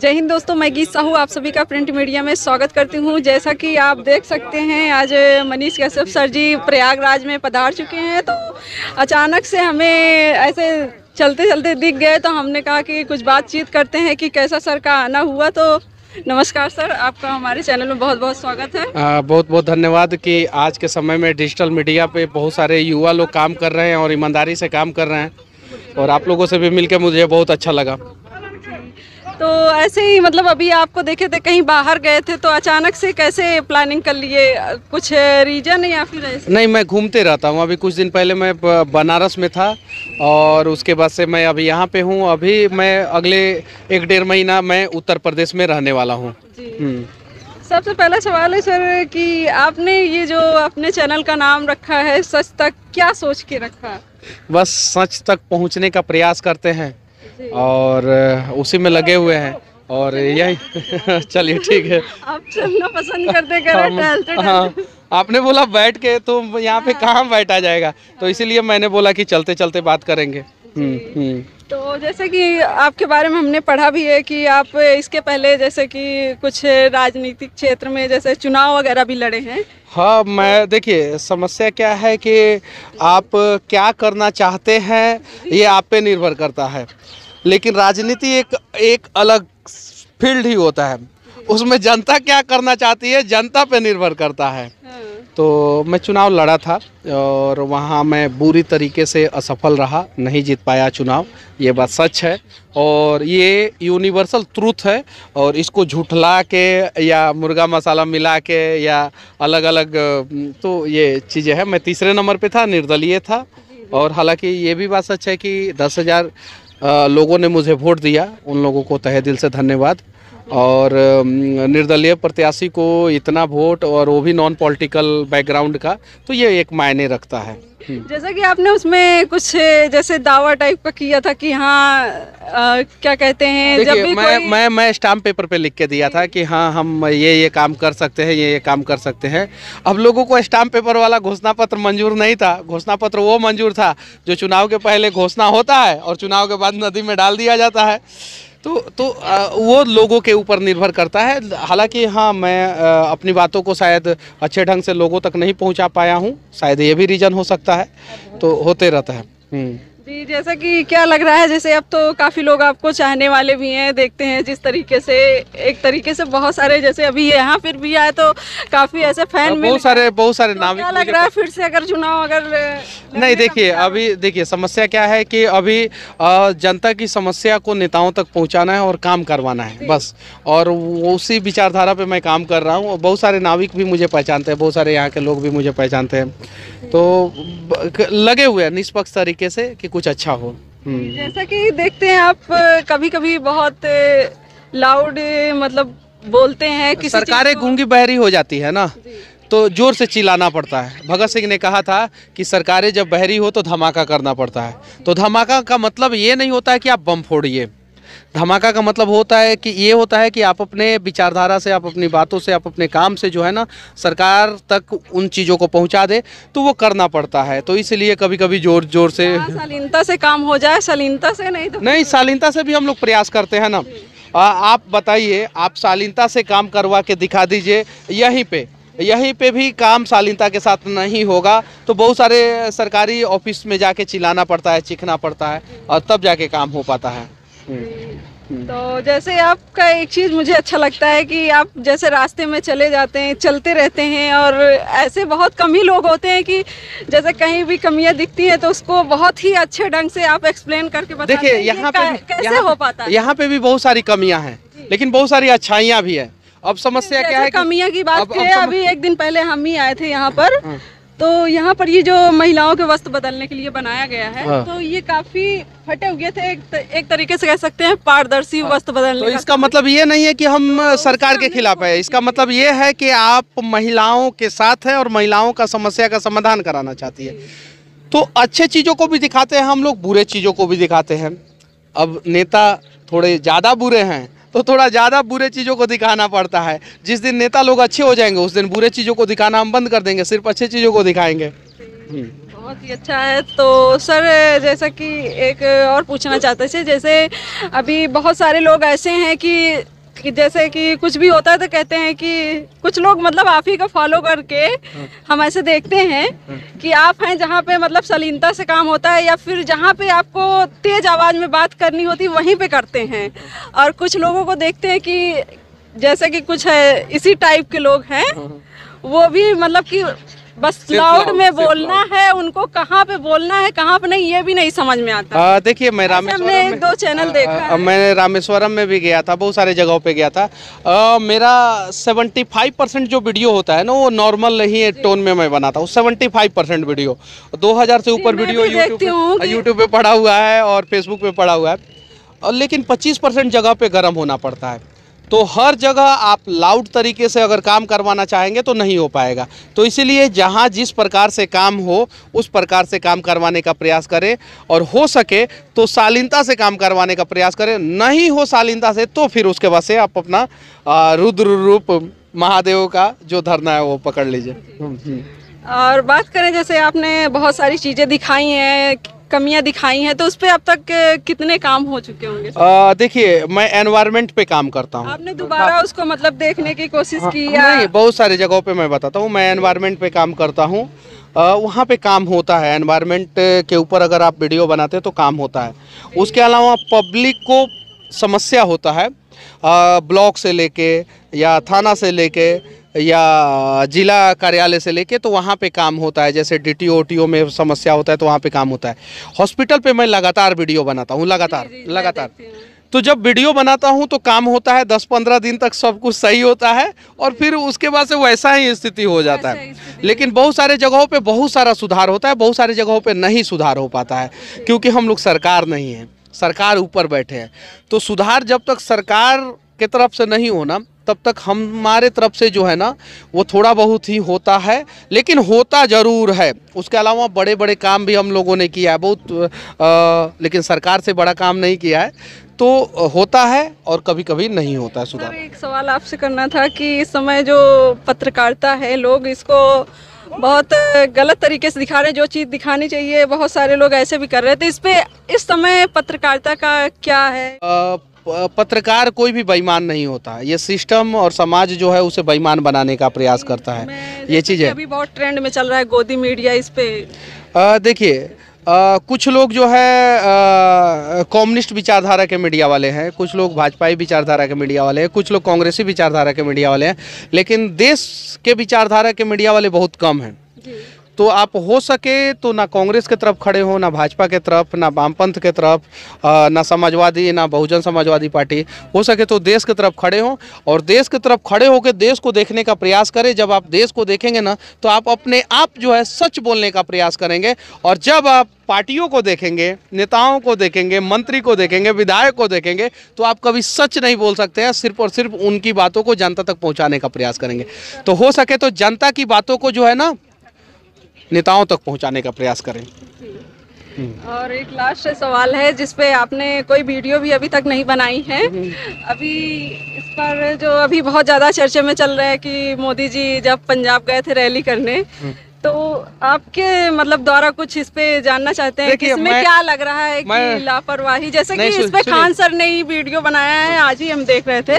जय हिंद दोस्तों मैं गीत साहू आप सभी का प्रिंट मीडिया में स्वागत करती हूं जैसा कि आप देख सकते हैं आज मनीष कश्यप सर जी प्रयागराज में पधार चुके हैं तो अचानक से हमें ऐसे चलते चलते दिख गए तो हमने कहा कि कुछ बातचीत करते हैं कि कैसा सर का आना हुआ तो नमस्कार सर आपका हमारे चैनल में बहुत बहुत स्वागत है आ, बहुत बहुत धन्यवाद कि आज के समय में डिजिटल मीडिया पे बहुत सारे युवा लोग काम कर रहे हैं और ईमानदारी से काम कर रहे हैं और आप लोगों से भी मिलकर मुझे बहुत अच्छा लगा तो ऐसे ही मतलब अभी आपको देखे थे कहीं बाहर गए थे तो अचानक से कैसे प्लानिंग कर लिए कुछ रीजन या फिर ऐसे नहीं मैं घूमते रहता हूँ अभी कुछ दिन पहले मैं बनारस में था और उसके बाद से मैं अभी यहाँ पे हूँ अभी मैं अगले एक डेढ़ महीना मैं उत्तर प्रदेश में रहने वाला हूँ हम्म। सबसे पहला सवाल है सर कि आपने ये जो अपने चैनल का नाम रखा है सच तक क्या सोच के रखा बस सच तक पहुँचने का प्रयास करते हैं और उसी में लगे हुए हैं और यही चलिए ठीक है आप चलना पसंद करते हाँ आपने बोला बैठ के तो यहाँ पे हाँ। कहाँ बैठा जाएगा तो इसीलिए मैंने बोला कि चलते चलते बात करेंगे हम्म, हम्म। तो जैसे कि आपके बारे में हमने पढ़ा भी है कि आप इसके पहले जैसे कि कुछ राजनीतिक क्षेत्र में जैसे चुनाव वगैरह भी लड़े हैं हाँ मैं देखिए समस्या क्या है कि आप क्या करना चाहते हैं ये आप पे निर्भर करता है लेकिन राजनीति एक एक अलग फील्ड ही होता है उसमें जनता क्या करना चाहती है जनता पे निर्भर करता है हाँ। तो मैं चुनाव लड़ा था और वहाँ मैं बुरी तरीके से असफल रहा नहीं जीत पाया चुनाव ये बात सच है और ये यूनिवर्सल ट्रूथ है और इसको झूठला के या मुर्गा मसाला मिला के या अलग अलग तो ये चीज़ें हैं मैं तीसरे नंबर पे था निर्दलीय था और हालांकि ये भी बात सच है कि दस हज़ार लोगों ने मुझे वोट दिया उन लोगों को तहे दिल से धन्यवाद और निर्दलीय प्रत्याशी को इतना वोट और वो भी नॉन पॉलिटिकल बैकग्राउंड का तो ये एक मायने रखता है हम्म। जैसा कि आपने उसमें कुछ जैसे दावा टाइप का किया था कि हाँ आ, क्या कहते हैं जब भी मैं कोई... मैं मैं स्टाम्प पेपर पे लिख के दिया था कि हाँ हम ये ये काम कर सकते हैं ये ये काम कर सकते हैं अब लोगों को स्टाम्प पेपर वाला घोषणा पत्र मंजूर नहीं था घोषणा पत्र वो मंजूर था जो चुनाव के पहले घोषणा होता है और चुनाव के बाद नदी में डाल दिया जाता है तो तो वो लोगों के ऊपर निर्भर करता है हालांकि हाँ मैं अपनी बातों को शायद अच्छे ढंग से लोगों तक नहीं पहुंचा पाया हूं शायद ये भी रीज़न हो सकता है तो होते रहता है हम्म। जी जैसा कि क्या लग रहा है जैसे अब तो काफ़ी लोग आपको चाहने वाले भी हैं देखते हैं जिस तरीके से एक तरीके से बहुत सारे जैसे अभी यहाँ फिर भी आए तो काफ़ी ऐसे फैन हाँ, बहुत सारे बहुत सारे तो नाम क्या लग रहा है फिर से अगर चुनाव अगर नहीं देखिए अभी देखिए समस्या क्या है कि अभी जनता की समस्या को नेताओं तक पहुँचाना है और काम करवाना है बस और उसी विचारधारा पर मैं काम कर रहा हूँ और बहुत सारे नाविक भी मुझे पहचानते हैं बहुत सारे यहाँ के लोग भी मुझे पहचानते हैं तो लगे हुए हैं निष्पक्ष तरीके से कि कुछ अच्छा हो हम्म। जैसा कि देखते हैं आप कभी कभी बहुत लाउड मतलब बोलते हैं कि सरकारें गूंगी बहरी हो जाती है ना तो जोर से चिल्लाना पड़ता है भगत सिंह ने कहा था कि सरकारें जब बहरी हो तो धमाका करना पड़ता है तो धमाका का मतलब ये नहीं होता है कि आप बम फोड़िए धमाका का मतलब होता है कि ये होता है कि आप अपने विचारधारा से आप अपनी बातों से आप अपने काम से जो है ना सरकार तक उन चीज़ों को पहुंचा दे तो वो करना पड़ता है तो इसलिए कभी कभी जोर जोर से हाँ, शालीनता से काम हो जाए शालीनता से नहीं तो नहीं शालीनता से भी हम लोग प्रयास करते हैं ना आ, आप बताइए आप शालीनता से काम करवा के दिखा दीजिए यहीं पर यहीं पे भी काम शालीनता के साथ नहीं होगा तो बहुत सारे सरकारी ऑफिस में जाके चिल्लाना पड़ता है चिखना पड़ता है और तब जाके काम हो पाता है हम्म। तो जैसे आपका एक चीज़ मुझे अच्छा लगता है कि आप जैसे रास्ते में चले जाते हैं चलते रहते हैं और ऐसे बहुत कम ही लोग होते हैं कि जैसे कहीं भी कमियां दिखती हैं तो उसको बहुत ही अच्छे ढंग से आप एक्सप्लेन करके बताते देखिए यहाँ पे कैसे हो पाता है यहाँ पे भी बहुत सारी कमियां हैं लेकिन बहुत सारी अच्छाइयाँ भी है अब समस्या क्या है कमियाँ की बात अभी एक दिन पहले हम ही आए थे यहाँ पर हाँ। तो यहाँ पर ये जो महिलाओं के वस्त्र बदलने के लिए बनाया गया है हाँ। तो ये काफी फटे हुए थे एक, त, एक तरीके से कह सकते हैं पारदर्शी हाँ। वस्त्र बदलने तो इसका मतलब ये नहीं है कि हम तो सरकार के खिलाफ है इसका मतलब ये है कि आप महिलाओं के साथ है और महिलाओं का समस्या का समाधान कराना चाहती है तो अच्छे चीज़ों को भी दिखाते हैं हम लोग बुरे चीज़ों को भी दिखाते हैं अब नेता थोड़े ज़्यादा बुरे हैं तो थोड़ा ज़्यादा बुरे चीज़ों को दिखाना पड़ता है जिस दिन नेता लोग अच्छे हो जाएंगे उस दिन बुरे चीज़ों को दिखाना हम बंद कर देंगे सिर्फ अच्छे चीज़ों को दिखाएंगे बहुत ही अच्छा है तो सर जैसा कि एक और पूछना चाहते थे जैसे अभी बहुत सारे लोग ऐसे हैं कि कि जैसे कि कुछ भी होता है तो कहते हैं कि कुछ लोग मतलब आप ही का फॉलो करके हम ऐसे देखते हैं कि आप हैं जहाँ पे मतलब सलीनता से काम होता है या फिर जहाँ पे आपको तेज आवाज़ में बात करनी होती वहीं पे करते हैं और कुछ लोगों को देखते हैं कि जैसे कि कुछ है इसी टाइप के लोग हैं वो भी मतलब कि बस लाउड में बोलना है उनको कहाँ पे बोलना है कहाँ पे नहीं ये भी नहीं समझ में आता देखिए मैं रामेश्वरम में दो चैनल देखा मैं रामेश्वरम में भी गया था बहुत सारे जगहों पे गया था आ, मेरा 75 परसेंट जो वीडियो होता है ना वो नॉर्मल ही टोन में मैं बनाता हूँ सेवेंटी परसेंट वीडियो दो से ऊपर वीडियो यूट्यूब यूट्यूब पे पड़ा हुआ है और फेसबुक पे पड़ा हुआ है लेकिन पच्चीस परसेंट जगह पे गर्म होना पड़ता है तो हर जगह आप लाउड तरीके से अगर काम करवाना चाहेंगे तो नहीं हो पाएगा तो इसीलिए जहाँ जिस प्रकार से काम हो उस प्रकार से काम करवाने का प्रयास करें और हो सके तो शालीनता से काम करवाने का प्रयास करें नहीं हो शालीनता से तो फिर उसके बाद से आप अपना रुद्र रूप महादेव का जो धरना है वो पकड़ लीजिए और बात करें जैसे आपने बहुत सारी चीज़ें दिखाई हैं कमियां दिखाई हैं तो उस पर अब तक कितने काम हो चुके होंगे देखिए मैं एनवायरमेंट पे काम करता हूँ आपने दोबारा उसको मतलब देखने की कोशिश हाँ, की हाँ, नहीं बहुत सारी जगहों पे मैं बताता हूँ मैं एनवायरमेंट पे काम करता हूँ वहाँ पे काम होता है एनवायरमेंट के ऊपर अगर आप वीडियो बनाते हैं तो काम होता है उसके अलावा पब्लिक को समस्या होता है ब्लॉक से लेके या थाना से लेके या जिला कार्यालय से लेके तो वहाँ पे काम होता है जैसे डी टी में समस्या होता है तो वहाँ पे काम होता है हॉस्पिटल पे मैं लगातार वीडियो बनाता हूँ लगातार लगातार तो जब वीडियो बनाता हूँ तो काम होता है दस पंद्रह दिन तक सब कुछ सही होता है और हम्म। फिर उसके बाद से वैसा ही स्थिति हो जाता है लेकिन बहुत सारे जगहों पर बहुत सारा सुधार होता है बहुत सारे जगहों पर नहीं सुधार हो पाता है क्योंकि हम लोग सरकार नहीं है सरकार ऊपर बैठे हैं तो सुधार जब तक सरकार के तरफ से नहीं होना तब तक हमारे तरफ से जो है ना वो थोड़ा बहुत ही होता है लेकिन होता ज़रूर है उसके अलावा बड़े बड़े काम भी हम लोगों ने किया है बहुत आ, लेकिन सरकार से बड़ा काम नहीं किया है तो होता है और कभी कभी नहीं होता है सुधार एक सवाल आपसे करना था कि इस समय जो पत्रकारिता है लोग इसको बहुत गलत तरीके से दिखा रहे हैं जो चीज़ दिखानी चाहिए बहुत सारे लोग ऐसे भी कर रहे थे इस पर इस समय पत्रकारिता का क्या है आ, पत्रकार कोई भी बेईमान नहीं होता ये सिस्टम और समाज जो है उसे बेईमान बनाने का प्रयास करता है ये चीज़ है अभी बहुत ट्रेंड में चल रहा है गोदी मीडिया इस पर देखिए आ, कुछ लोग जो है कम्युनिस्ट विचारधारा के मीडिया वाले हैं कुछ लोग भाजपाई विचारधारा के मीडिया वाले हैं कुछ लोग कांग्रेसी विचारधारा के मीडिया वाले हैं लेकिन देश के विचारधारा के मीडिया वाले बहुत कम हैं तो आप हो सके तो ना कांग्रेस के तरफ खड़े हो ना भाजपा के तरफ ना वामपंथ के तरफ ना समाजवादी ना बहुजन समाजवादी पार्टी हो सके तो देश की तरफ खड़े हों और देश के तरफ खड़े होकर देश को देखने का प्रयास करें जब आप देश को देखेंगे ना तो आप अपने आप जो है सच बोलने का प्रयास करेंगे और जब आप पार्टियों को देखेंगे नेताओं को देखेंगे मंत्री को देखेंगे विधायक को देखेंगे तो आप कभी सच नहीं बोल सकते हैं सिर्फ और सिर्फ उनकी बातों को जनता तक पहुंचाने का प्रयास करेंगे तो हो सके तो जनता की बातों को जो है ना नेताओं तक पहुँचाने का प्रयास करें और एक लास्ट सवाल है जिसपे आपने कोई वीडियो भी अभी तक नहीं बनाई है हम्म। अभी इस पर जो अभी बहुत ज़्यादा चर्चे में चल रहा है कि मोदी जी जब पंजाब गए थे रैली करने हम्म। तो आपके मतलब द्वारा कुछ इस पे जानना चाहते हैं कि इसमें क्या लग रहा है कि लापरवाही जैसे कि इस पे खान सर ने ही वीडियो बनाया है आज ही हम देख रहे थे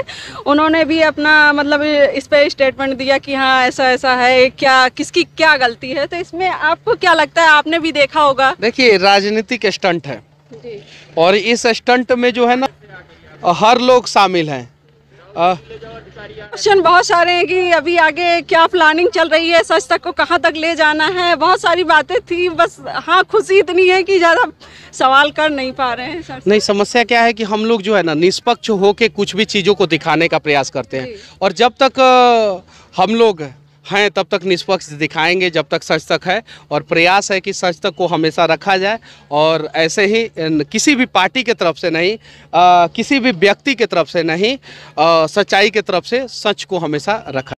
उन्होंने भी अपना मतलब इस पे स्टेटमेंट दिया कि हाँ ऐसा ऐसा है क्या किसकी क्या गलती है तो इसमें आपको क्या लगता है आपने भी देखा होगा देखिए राजनीतिक स्टंट है और इस स्टंट में जो है ना हर लोग शामिल हैं क्वेश्चन बहुत सारे हैं कि अभी आगे क्या प्लानिंग चल रही है सच तक को कहाँ तक ले जाना है बहुत सारी बातें थी बस हाँ खुशी इतनी है कि ज़्यादा सवाल कर नहीं पा रहे हैं नहीं समस्या क्या है कि हम लोग जो है ना निष्पक्ष होके कुछ भी चीज़ों को दिखाने का प्रयास करते हैं और जब तक हम लोग हैं तब तक निष्पक्ष दिखाएंगे जब तक सच तक है और प्रयास है कि सच तक को हमेशा रखा जाए और ऐसे ही किसी भी पार्टी के तरफ से नहीं आ, किसी भी व्यक्ति के तरफ से नहीं आ, सच्चाई के तरफ से सच को हमेशा रखा